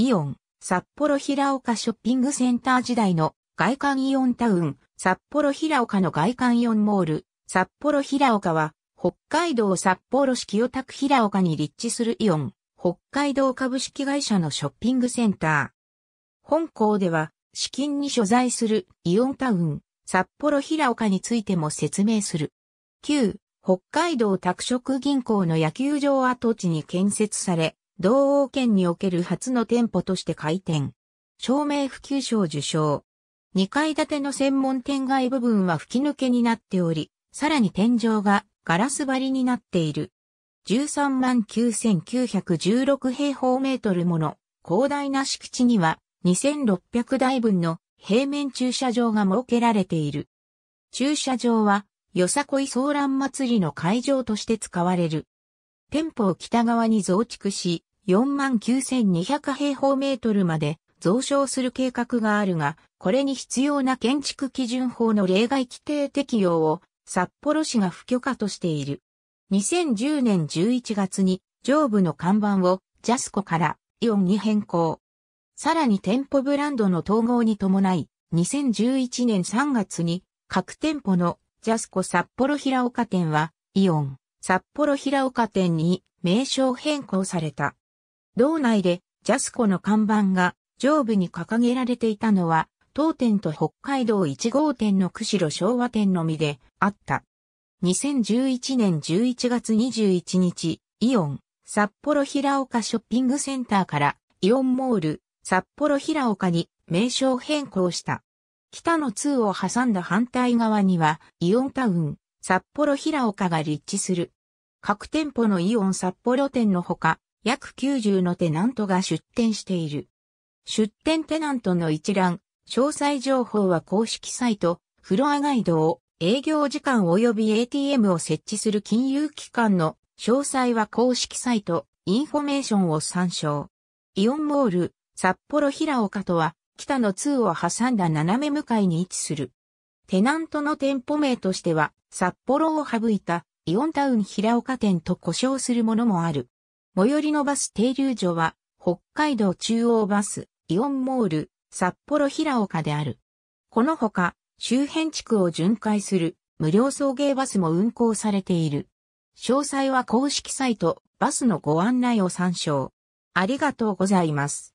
イオン、札幌平岡ショッピングセンター時代の外観イオンタウン、札幌平岡の外観イオンモール、札幌平岡は、北海道札幌市清田区平岡に立地するイオン、北海道株式会社のショッピングセンター。本校では、資金に所在するイオンタウン、札幌平岡についても説明する。旧、北海道拓殖銀行の野球場跡地に建設され、同王県における初の店舗として開店。照明普及賞受賞。2階建ての専門店街部分は吹き抜けになっており、さらに天井がガラス張りになっている。13万9916平方メートルもの広大な敷地には2600台分の平面駐車場が設けられている。駐車場はよさこい騒乱祭りの会場として使われる。店舗を北側に増築し、49,200平方メートルまで増床する計画があるが、これに必要な建築基準法の例外規定適用を札幌市が不許可としている。2010年11月に上部の看板をジャスコからイオンに変更。さらに店舗ブランドの統合に伴い、2011年3月に各店舗のジャスコ札幌平岡店はイオン札幌平岡店に名称変更された。道内でジャスコの看板が上部に掲げられていたのは、当店と北海道1号店の釧路昭和店のみであった。2011年11月21日、イオン、札幌平岡ショッピングセンターからイオンモール、札幌平岡に名称変更した。北の2を挟んだ反対側には、イオンタウン、札幌平岡が立地する。各店舗のイオン札幌店のほか、約90のテナントが出店している。出店テナントの一覧、詳細情報は公式サイト、フロアガイドを、営業時間及び ATM を設置する金融機関の詳細は公式サイト、インフォメーションを参照。イオンモール、札幌平岡とは、北の2を挟んだ斜め向かいに位置する。テナントの店舗名としては、札幌を省いたイオンタウン平岡店と呼称するものもある。最寄りのバス停留所は、北海道中央バス、イオンモール、札幌平岡である。このほか、周辺地区を巡回する無料送迎バスも運行されている。詳細は公式サイト、バスのご案内を参照。ありがとうございます。